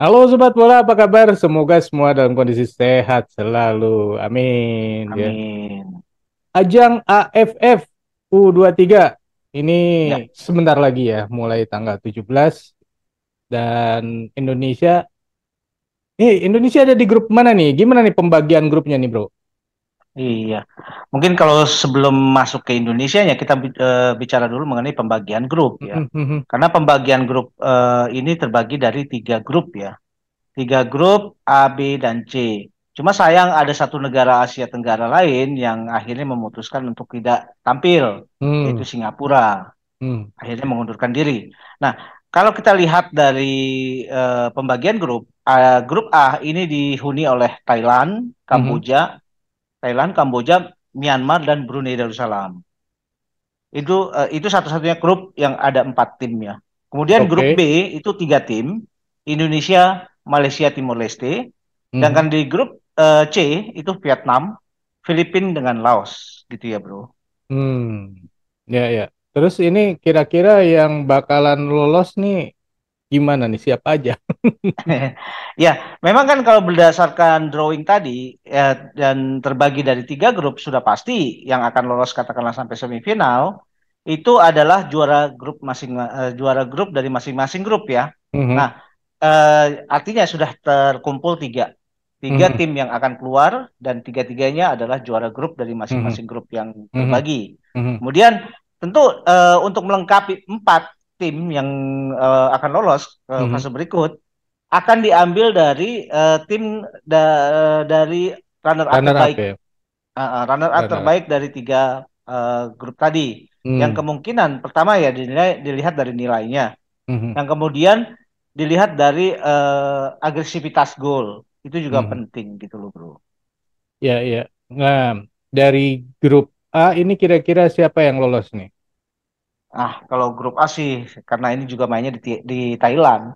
Halo Sobat Bola, apa kabar? Semoga semua dalam kondisi sehat selalu. Amin. Ya. Amin. Ya. Ajang AFF U23 ini ya. sebentar lagi ya, mulai tanggal 17 dan Indonesia Nih, Indonesia ada di grup mana nih? Gimana nih pembagian grupnya nih, Bro? Iya, mungkin kalau sebelum masuk ke Indonesia ya kita uh, bicara dulu mengenai pembagian grup ya, mm-hmm. mm-hmm. karena pembagian grup uh, ini terbagi dari tiga grup ya, tiga grup A, B dan C. Cuma sayang ada satu negara Asia Tenggara lain yang akhirnya memutuskan untuk tidak tampil, mm. yaitu Singapura, mm. akhirnya mengundurkan diri. Nah, kalau kita lihat dari uh, pembagian grup, uh, grup A ini dihuni oleh Thailand, mm-hmm. Kamboja. Mm-hmm Thailand, Kamboja, Myanmar dan Brunei Darussalam. Itu uh, itu satu-satunya grup yang ada empat tim ya. Kemudian okay. grup B itu tiga tim, Indonesia, Malaysia, Timor Leste. Sedangkan hmm. di grup uh, C itu Vietnam, Filipina dengan Laos gitu ya, Bro. Hmm. Ya, ya. Terus ini kira-kira yang bakalan lolos nih gimana nih siapa aja ya memang kan kalau berdasarkan drawing tadi ya, dan terbagi dari tiga grup sudah pasti yang akan lolos katakanlah sampai semifinal itu adalah juara grup masing uh, juara grup dari masing-masing grup ya mm-hmm. nah uh, artinya sudah terkumpul tiga tiga mm-hmm. tim yang akan keluar dan tiga tiganya adalah juara grup dari masing-masing mm-hmm. grup yang mhm. terbagi mm-hmm. kemudian tentu uh, untuk melengkapi empat tim yang uh, akan lolos ke hmm. fase berikut akan diambil dari uh, tim da, eh, dari runner up runner terbaik. Up, ya? uh, runner up runner terbaik up. dari tiga uh, grup tadi. mm. Yang kemungkinan pertama ya dinilai dilihat dari nilainya. Hmm. Yang kemudian dilihat dari uh, agresivitas gol. Itu juga hmm. penting gitu loh, Bro. Ya, ya. Nah, dari grup A ini kira-kira siapa yang lolos nih? Ah, kalau grup A sih karena ini juga mainnya di, di Thailand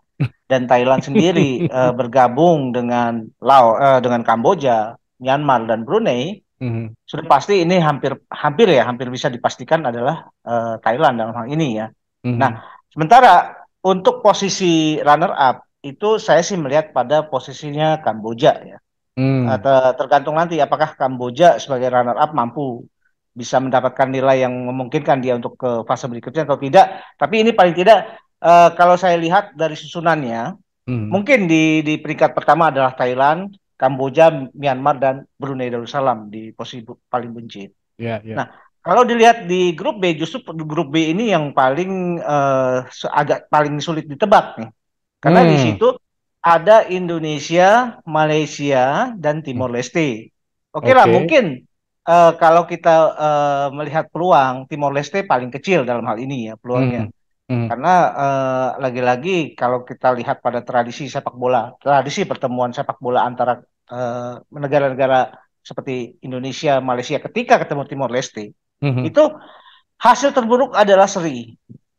dan Thailand sendiri uh, bergabung dengan Lao uh, eh, dengan Kamboja, Myanmar dan Brunei mm-hmm. sudah pasti ini hampir hampir ya hampir bisa dipastikan adalah uh, Thailand dalam hal ini ya. Mm-hmm. Nah, sementara untuk posisi runner up itu saya sih melihat pada posisinya Kamboja ya. Mm. Uh, tergantung nanti apakah Kamboja sebagai runner up mampu bisa mendapatkan nilai yang memungkinkan dia untuk ke fase berikutnya atau tidak. Tapi ini paling tidak uh, kalau saya lihat dari susunannya, hmm. mungkin di di peringkat pertama adalah Thailand, Kamboja, Myanmar dan Brunei Darussalam di posisi paling buncit. Yeah, yeah. Nah, kalau dilihat di grup B justru grup B ini yang paling uh, agak paling sulit ditebak nih. Karena hmm. di situ ada Indonesia, Malaysia dan Timor Leste. Oke okay, okay. lah mungkin uh, kalau kita uh, melihat peluang Timor Leste paling kecil dalam hal ini ya peluangnya. Hmm. Hmm. hmm. Karena eh, lagi-lagi uh, kalau kita lihat pada tradisi sepak bola, tradisi pertemuan sepak bola antara negara-negara uh, seperti Indonesia, Malaysia ketika ketemu Timor Leste, hmm. hmm. itu hasil terburuk adalah seri.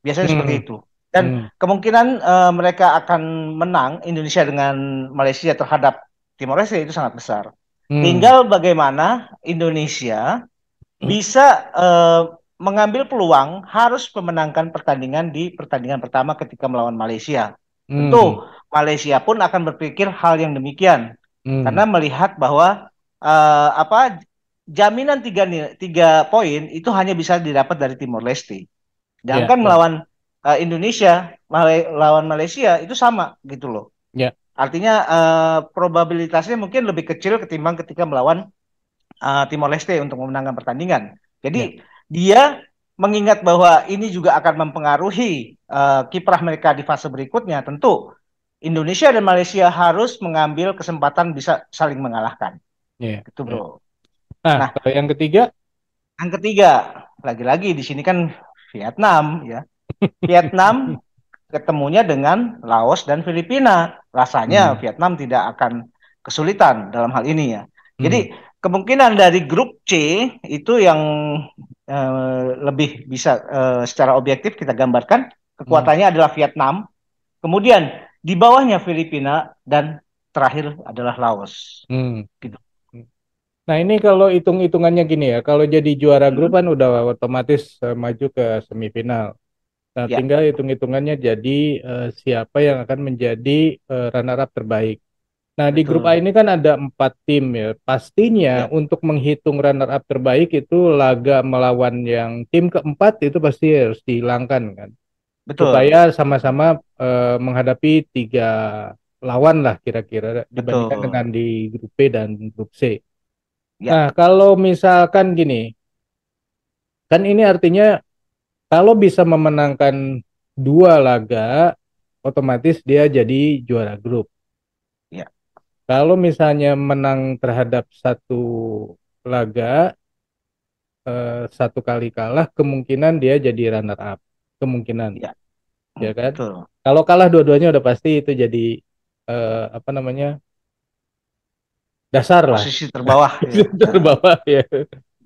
Biasanya hmm. seperti itu. Dan hmm. kemungkinan uh, mereka akan menang Indonesia dengan Malaysia terhadap Timor Leste itu sangat besar. Hmm. Tinggal bagaimana Indonesia hmm. bisa uh, mengambil peluang harus memenangkan pertandingan di pertandingan pertama ketika melawan Malaysia. Hmm. Tentu Malaysia pun akan berpikir hal yang demikian hmm. karena melihat bahwa uh, apa jaminan tiga tiga poin itu hanya bisa didapat dari Timor Leste. Sedangkan yeah, ya. melawan Uh, Indonesia, melawan Malaysia itu sama gitu loh. Yeah. Artinya uh, probabilitasnya mungkin lebih kecil ketimbang ketika melawan uh, Timor Leste untuk memenangkan pertandingan. Jadi ya. dia mengingat bahwa ini juga akan mempengaruhi uh, kiprah mereka di fase berikutnya. Tentu Indonesia dan Malaysia harus mengambil kesempatan bisa saling mengalahkan. Ya. Gitu bro. Ya. Nah, nah yang ketiga, yang ketiga lagi-lagi di sini kan Vietnam ya. Vietnam ketemunya dengan Laos dan Filipina rasanya hmm. Vietnam tidak akan kesulitan dalam hal ini ya. Hmm. Jadi kemungkinan dari grup C itu yang uh, lebih bisa uh, secara objektif kita gambarkan kekuatannya hmm. adalah Vietnam, kemudian di bawahnya Filipina dan terakhir adalah Laos. Hmm. Gitu. Nah ini kalau hitung-hitungannya gini ya, kalau jadi juara hmm. grup kan udah otomatis eh, maju ke semifinal. Nah, ya. tinggal hitung-hitungannya jadi uh, siapa yang akan menjadi uh, runner-up terbaik. Nah, Betul. di grup A ini kan ada empat tim ya. Pastinya ya. untuk menghitung runner-up terbaik itu laga melawan yang tim keempat itu pasti harus dihilangkan kan. Betul. Supaya sama-sama uh, menghadapi tiga lawan lah kira-kira dibandingkan Betul. dengan di grup B dan grup C. Ya. Nah, kalau misalkan gini, kan ini artinya kalau bisa memenangkan dua laga, otomatis dia jadi juara grup. Ya. Kalau misalnya menang terhadap satu laga, eh, satu kali kalah, kemungkinan dia jadi runner up. Kemungkinan. Ya, ya kan? Betul. Kalau kalah dua-duanya udah pasti itu jadi eh, apa namanya? dasar lah. Posisi terbawah. ya. terbawah ya.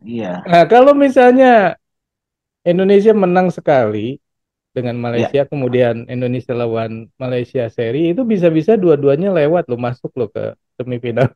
Iya. Nah, kalau misalnya Indonesia menang sekali dengan ya. Malaysia, ya. kemudian Indonesia lawan Malaysia seri itu bisa-bisa dua-duanya lewat lo masuk lo ke semifinal.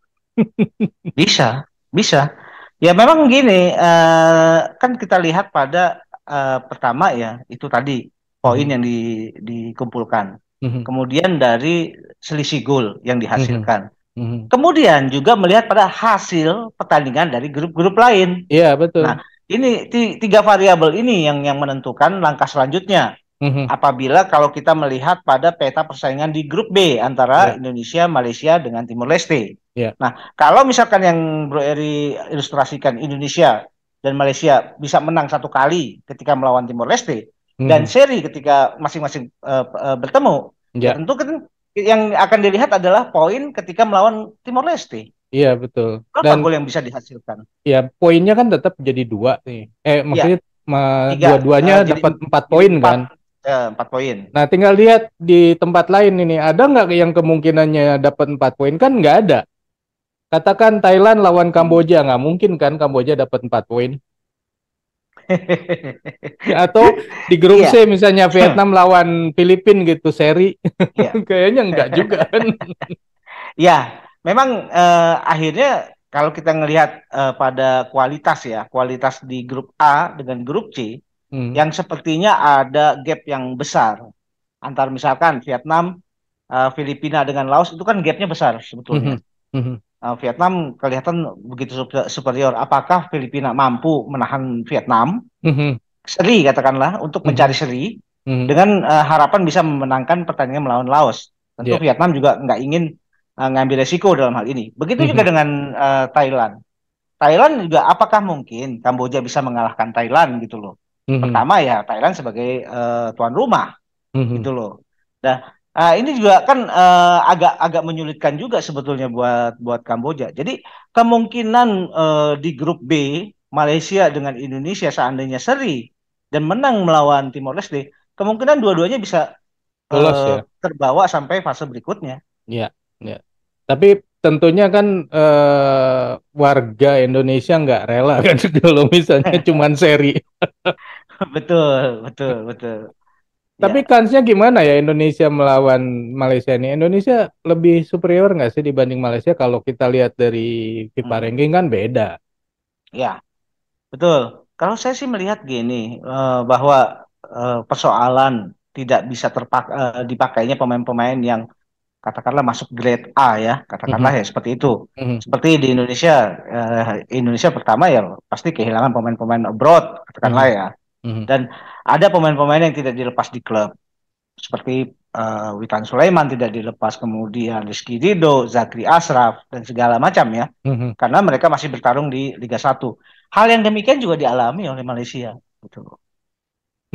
bisa, bisa. Ya memang gini, uh, kan kita lihat pada uh, pertama ya itu tadi poin -hmm. yang di, dikumpulkan, -hmm. kemudian dari selisih gol yang dihasilkan, mm -hmm. kemudian juga melihat pada hasil pertandingan dari grup-grup lain. Iya betul. Nah, ini tiga variabel ini yang yang menentukan langkah selanjutnya. Mhm. Apabila kalau kita melihat pada peta persaingan di grup B antara yeah. Indonesia, Malaysia dengan Timur Leste. Yeah. Nah, kalau misalkan yang Bro Eri ilustrasikan Indonesia dan Malaysia bisa menang satu kali ketika melawan Timur Leste mm dan seri ketika masing-masing uh, uh, bertemu, yeah. Ya tentu kan yang akan dilihat adalah poin ketika melawan Timor Leste. Iya betul. Berapa Dan gol yang bisa dihasilkan? Iya poinnya kan tetap jadi dua nih. Eh iya. maksudnya ya, dua-duanya uh, dapat empat poin kan? Eh, empat poin. Nah tinggal lihat di tempat lain ini ada nggak yang kemungkinannya dapat empat poin kan nggak ada. Katakan Thailand lawan Kamboja nggak mungkin kan Kamboja dapat empat poin. Atau di grup iya. misalnya Vietnam lawan Filipina gitu seri, iya. kayaknya nggak juga kan. Iya, memang eh, akhirnya kalau kita melihat eh, pada kualitas ya, kualitas di grup A dengan grup C hmm. yang sepertinya ada gap yang besar antar misalkan Vietnam, eh, Filipina dengan Laos itu kan gapnya besar sebetulnya. Hmm. Hmm. Uh, Vietnam kelihatan begitu superior. Apakah Filipina mampu menahan Vietnam? Hmm. hmm. Seri katakanlah untuk hmm, mencari seri hmm. dengan uh, harapan bisa memenangkan pertandingan melawan Laos. Tentu yeah. Vietnam juga nggak ingin Eh, ngambil resiko dalam hal ini. Begitu juga mhm. dengan uh, Thailand. Thailand juga apakah mungkin Kamboja bisa mengalahkan Thailand gitu loh. Mhm. Pertama ya Thailand sebagai uh, tuan rumah mhm. gitu loh. Nah, uh, ini juga kan uh, agak agak menyulitkan juga sebetulnya buat buat Kamboja. Jadi kemungkinan uh, di grup B Malaysia dengan Indonesia seandainya seri dan menang melawan Timor Leste, kemungkinan dua-duanya bisa uh, ya? terbawa sampai fase berikutnya. Iya. Ya. Tapi tentunya kan uh, warga Indonesia nggak rela kan kalau misalnya cuma seri. betul, betul, betul. Tapi ya. kansnya gimana ya Indonesia melawan Malaysia ini? Indonesia lebih superior nggak sih dibanding Malaysia kalau kita lihat dari FIFA hmm. ranking kan beda. Ya, betul. Kalau saya sih melihat gini eh, bahwa eh, persoalan tidak bisa terpak dipakainya pemain-pemain yang katakanlah masuk grade A ya katakanlah mm -hmm. ya seperti itu mm -hmm. seperti di Indonesia eh, Indonesia pertama ya pasti kehilangan pemain-pemain abroad katakanlah mm -hmm. ya mm -hmm. dan ada pemain-pemain yang tidak dilepas di klub seperti uh, Witan Sulaiman tidak dilepas kemudian Rizky Dido Zakri Asraf dan segala macam ya mm-hmm. karena mereka masih bertarung di Liga 1 hal yang demikian juga dialami oleh Malaysia gitu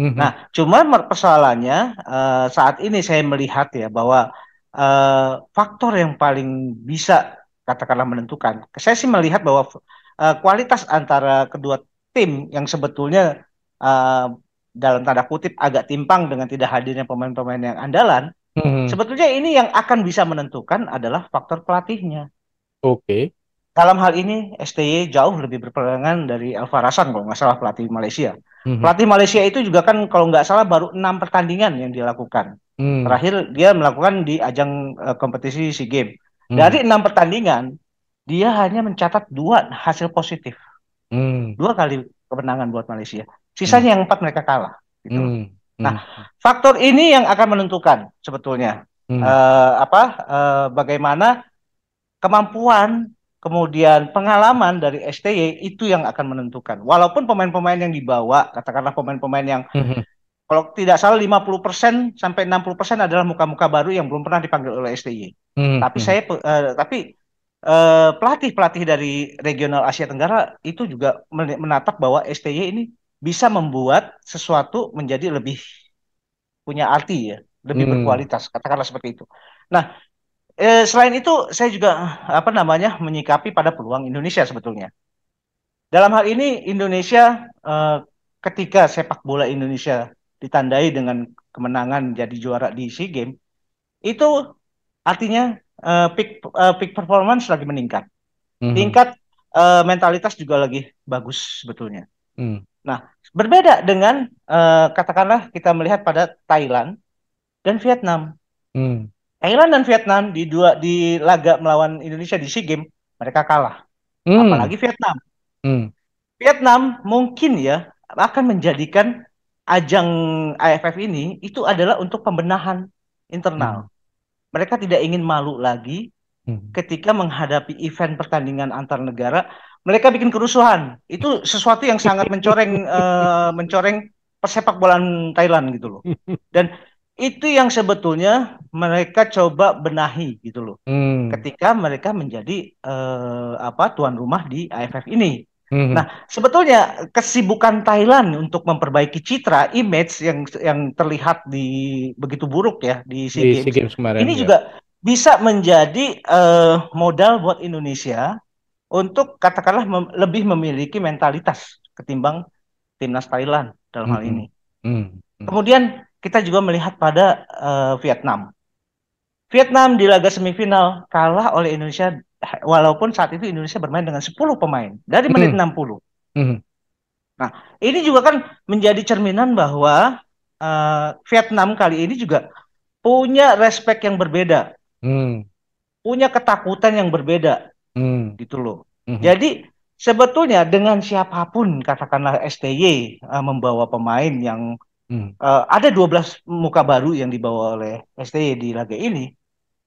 mm-hmm. nah cuman persoalannya uh, saat ini saya melihat ya bahwa Eh, faktor yang paling bisa katakanlah menentukan. Saya sih melihat bahwa uh, kualitas antara kedua tim yang sebetulnya uh, dalam tanda kutip agak timpang dengan tidak hadirnya pemain-pemain yang andalan, hmm. sebetulnya ini yang akan bisa menentukan adalah faktor pelatihnya. Oke. Okay. Dalam hal ini STY jauh lebih berpegangan dari Alvarasan, kalau nggak salah pelatih Malaysia. Mm-hmm. Pelatih Malaysia itu juga kan kalau nggak salah baru enam pertandingan yang dilakukan. Mm. Terakhir dia melakukan di ajang uh, kompetisi SEA Games. Mm. Dari enam pertandingan dia hanya mencatat dua hasil positif. Mm. Dua kali kemenangan buat Malaysia. Sisanya mm. yang empat mereka kalah. Gitu. Mm. Nah, faktor ini yang akan menentukan sebetulnya mm. uh, apa uh, bagaimana kemampuan kemudian pengalaman dari STY itu yang akan menentukan. Walaupun pemain-pemain yang dibawa, katakanlah pemain-pemain yang mm-hmm. kalau tidak salah 50% sampai 60% adalah muka-muka baru yang belum pernah dipanggil oleh STY. Mm-hmm. Tapi saya uh, tapi uh, pelatih-pelatih dari regional Asia Tenggara itu juga menatap bahwa STY ini bisa membuat sesuatu menjadi lebih punya arti ya, lebih hmm berkualitas, katakanlah seperti itu. Nah, eh, selain itu saya juga apa namanya menyikapi pada peluang Indonesia sebetulnya. Dalam hal ini Indonesia eh, ketika sepak bola Indonesia ditandai dengan kemenangan jadi juara di SEA Games itu artinya eh, peak eh, peak performance lagi meningkat. Mm-hmm. Tingkat eh, mentalitas juga lagi bagus sebetulnya. Mm. Nah, berbeda dengan eh, katakanlah kita melihat pada Thailand dan Vietnam. Mm. Thailand dan Vietnam di dua di laga melawan Indonesia di SEA Games mereka kalah. Hmm. Apalagi Vietnam. Hmm. Vietnam mungkin ya akan menjadikan ajang AFF ini itu adalah untuk pembenahan internal. Hmm. Mereka tidak ingin malu lagi hmm. ketika menghadapi event pertandingan antar negara, mereka bikin kerusuhan. Itu sesuatu yang sangat mencoreng uh, mencoreng persepak bolaan Thailand gitu loh. Dan itu yang sebetulnya mereka coba benahi gitu loh hmm. ketika mereka menjadi uh, apa tuan rumah di AFF ini hmm. nah sebetulnya kesibukan Thailand untuk memperbaiki citra image yang yang terlihat di begitu buruk ya di SEA Games, di SEA Games kemarin, ini ya. juga bisa menjadi uh, modal buat Indonesia untuk katakanlah mem lebih memiliki mentalitas ketimbang timnas Thailand dalam hmm. hal ini hmm. Hmm. kemudian kita juga melihat pada uh, Vietnam. Vietnam di laga semifinal kalah oleh Indonesia walaupun saat itu Indonesia bermain dengan 10 pemain dari menit mm. 60. Mm. Nah, ini juga kan menjadi cerminan bahwa uh, Vietnam kali ini juga punya respect yang berbeda. Mm. Punya ketakutan yang berbeda. Mm. Gitu loh. Mm -hmm. Jadi sebetulnya dengan siapapun katakanlah STY uh, eh, membawa pemain yang Hmm. Uh, ada 12 muka baru yang dibawa oleh STY di laga ini.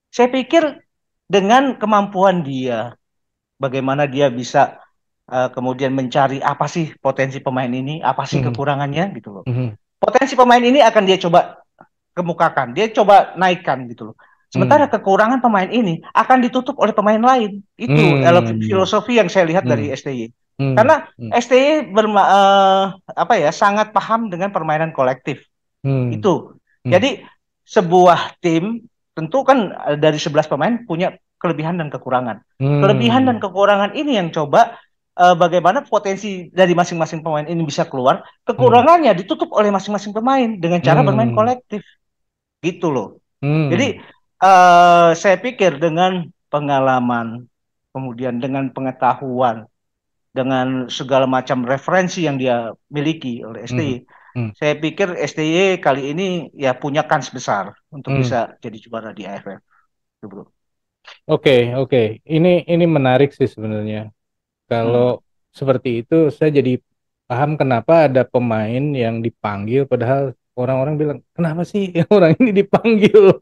Saya pikir dengan kemampuan dia, bagaimana dia bisa uh, kemudian mencari apa sih potensi pemain ini, apa sih hmm. kekurangannya gitu loh. Hmm. Potensi pemain ini akan dia coba kemukakan, dia coba naikkan gitu loh. Sementara hmm. kekurangan pemain ini akan ditutup oleh pemain lain. Itu hmm. filosofi yang saya lihat hmm. dari STY. Hmm. Karena hmm. STI berma, uh, apa ya sangat paham dengan permainan kolektif. Hmm. Itu. Hmm. Jadi sebuah tim tentu kan eh, dari 11 pemain punya kelebihan dan kekurangan. Hmm. Kelebihan dan kekurangan ini yang coba uh, bagaimana potensi dari masing-masing pemain ini bisa keluar. Kekurangannya hmm. ditutup oleh masing-masing pemain dengan cara hmm. bermain kolektif. Gitu loh. Hmm. Jadi uh, saya pikir dengan pengalaman kemudian dengan pengetahuan dengan segala macam referensi yang dia miliki oleh STI. Hmm. Hmm. Saya pikir STI kali ini ya punya kans besar untuk hmm. bisa jadi juara di AFF. Gitu, oke, Oke, okay, oke. Okay. Ini ini menarik sih sebenarnya. Kalau hmm. seperti itu saya jadi paham kenapa ada pemain yang dipanggil padahal orang-orang bilang kenapa sih orang ini dipanggil?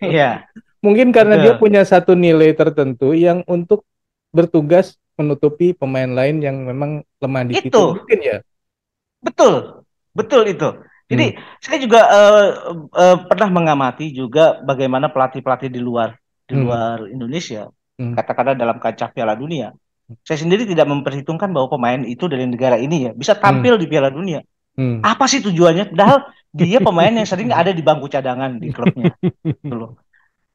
Iya. Mungkin karena Betul. dia punya satu nilai tertentu yang untuk bertugas menutupi pemain lain yang memang lemah di itu. mungkin ya. Betul. Betul itu. Jadi hmm. saya juga uh, uh, pernah mengamati juga bagaimana pelatih-pelatih di luar di hmm. luar Indonesia, hmm. katakanlah dalam kaca Piala Dunia. Hmm. Saya sendiri tidak memperhitungkan bahwa pemain itu dari negara ini ya bisa tampil hmm. di Piala Dunia. Hmm. Apa sih tujuannya? Padahal dia pemain yang sering ada di bangku cadangan di klubnya. Gitu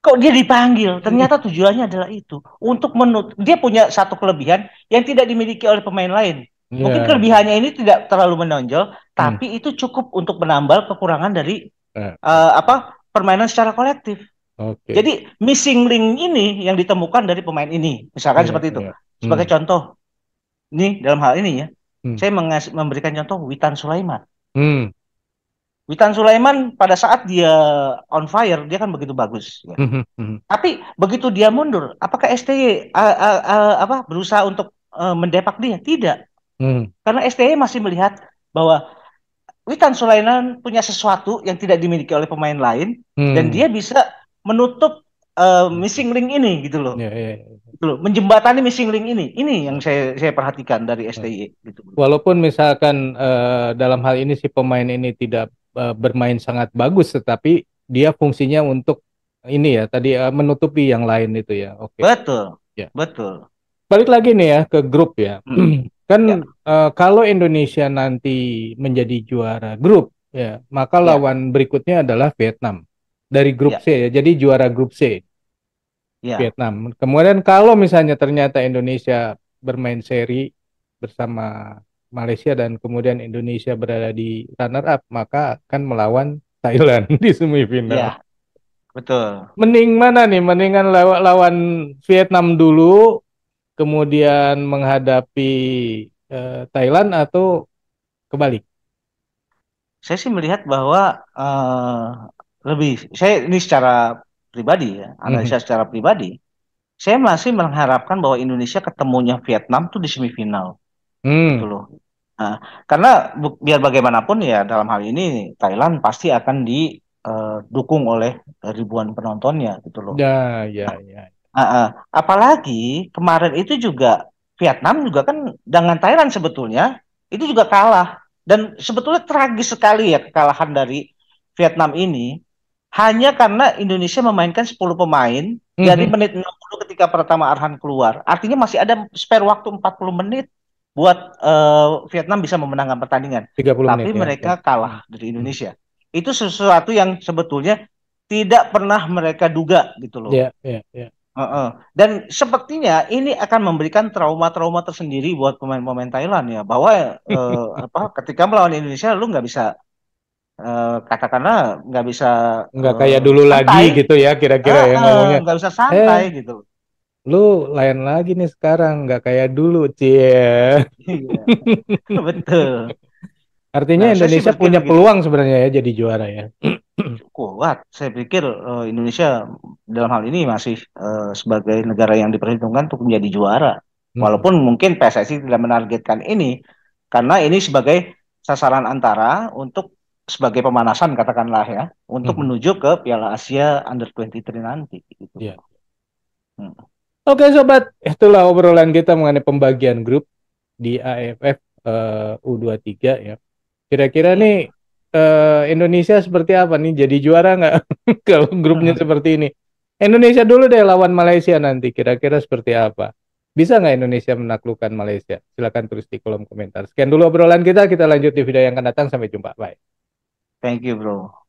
kok dia dipanggil ternyata tujuannya adalah itu untuk menut dia punya satu kelebihan yang tidak dimiliki oleh pemain lain yeah. mungkin kelebihannya ini tidak terlalu menonjol hmm. tapi hmm. itu cukup untuk menambal kekurangan dari eh. uh, apa permainan secara kolektif okay. jadi missing link ini yang ditemukan dari pemain ini misalkan yeah, seperti itu yeah. Iya. hmm. sebagai contoh Nih dalam hal ini ya hmm. saya memberikan contoh Witan Sulaiman hmm. Witan Sulaiman pada saat dia on fire dia kan begitu bagus. Ya. Mhm, mhm. Tapi begitu dia mundur, apakah STY uh, uh, uh, apa berusaha untuk uh, mendepak dia? Tidak. Mhm. Karena STY masih melihat bahwa Witan Sulaiman punya sesuatu yang tidak dimiliki oleh pemain lain hmm. dan dia bisa menutup uh, missing link ini gitu loh. Yeah, yeah. Ya. Gitu loh, menjembatani missing link ini. Ini yang saya saya perhatikan dari STY gitu. Walaupun misalkan uh, dalam hal ini si pemain ini tidak Eh, bermain sangat bagus tetapi dia fungsinya untuk ini ya tadi uh, menutupi yang lain itu ya. Oke. Okay. Betul. Ya. Betul. Balik lagi nih ya ke grup ya. Hmm. kan ya. Uh, kalau Indonesia nanti menjadi juara grup ya, maka ya. lawan berikutnya adalah Vietnam dari grup ya. C ya. Jadi juara grup C. Ya. Vietnam. Kemudian kalau misalnya ternyata Indonesia bermain seri bersama Malaysia dan kemudian Indonesia berada di runner up, maka akan melawan Thailand di semifinal. Ya, betul. Mending mana nih? Mendingan law lawan Vietnam dulu, kemudian menghadapi uh, Thailand atau kebalik? Saya sih melihat bahwa uh, lebih saya ini secara pribadi ya, analisa mm -hmm. secara pribadi, saya masih mengharapkan bahwa Indonesia ketemunya Vietnam tuh di semifinal. Hmm. Gitu loh. Nah, karena biar bagaimanapun ya dalam hal ini Thailand pasti akan didukung eh, oleh ribuan penontonnya gitu loh. Ya, ya, nah, ya. Nah, apalagi kemarin itu juga Vietnam juga kan dengan Thailand sebetulnya itu juga kalah dan sebetulnya tragis sekali ya kekalahan dari Vietnam ini hanya karena Indonesia memainkan 10 pemain mm -hmm. dari menit 60 ketika pertama Arhan keluar. Artinya masih ada spare waktu 40 menit buat uh, Vietnam bisa memenangkan pertandingan. 30 menit, Tapi ya. mereka kalah dari Indonesia. Hmm. Itu sesuatu yang sebetulnya tidak pernah mereka duga gitu loh. yeah, yeah, yeah. uh -uh. Dan sepertinya ini akan memberikan trauma-trauma tersendiri buat pemain-pemain Thailand ya bahwa uh, apa ketika melawan Indonesia lu nggak bisa Uh, katakanlah nggak bisa nggak uh, kayak dulu santai. lagi gitu ya kira-kira uh, ya ngomongnya nggak bisa santai eh, gitu lu lain lagi nih sekarang nggak kayak dulu cie iya. betul artinya nah, Indonesia punya gitu. peluang sebenarnya ya jadi juara ya kuat saya pikir uh, Indonesia dalam hal ini masih uh, sebagai negara yang diperhitungkan untuk menjadi juara hmm. walaupun mungkin PSSI tidak menargetkan ini karena ini sebagai sasaran antara untuk sebagai pemanasan katakanlah ya untuk hmm. menuju ke Piala Asia Under 23 nanti gitu. Yeah. Hmm. Oke okay, sobat, itulah obrolan kita mengenai pembagian grup di AFF uh, U23 ya. Kira-kira nih uh, Indonesia seperti apa nih? Jadi juara nggak kalau grupnya seperti ini? Indonesia dulu deh lawan Malaysia nanti. Kira-kira seperti apa? Bisa nggak Indonesia menaklukkan Malaysia? Silahkan tulis di kolom komentar. Sekian dulu obrolan kita. Kita lanjut di video yang akan datang. Sampai jumpa. Bye. Thank you, bro.